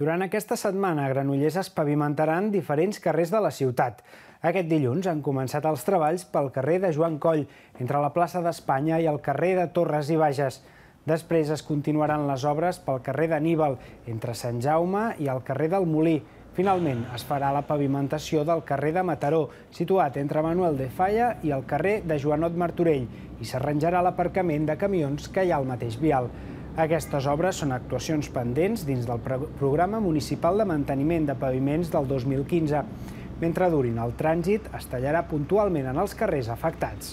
Durant aquesta setmana, Granollers es pavimentaran diferents carrers de la ciutat. Aquest dilluns han començat els treballs pel carrer de Joan Coll, entre la plaça d'Espanya i el carrer de Torres i Bages. Després es continuaran les obres pel carrer d'Aníbal, entre Sant Jaume i el carrer del Molí. Finalment, es farà la pavimentació del carrer de Mataró, situat entre Manuel de Falla i el carrer de Joanot Martorell, i s'arranjarà l'aparcament de camions que hi ha al mateix vial. Aquestes obres són actuacions pendents dins del Programa Municipal de Manteniment de Paviments del 2015. Mentre durin el trànsit, es tallarà puntualment en els carrers afectats.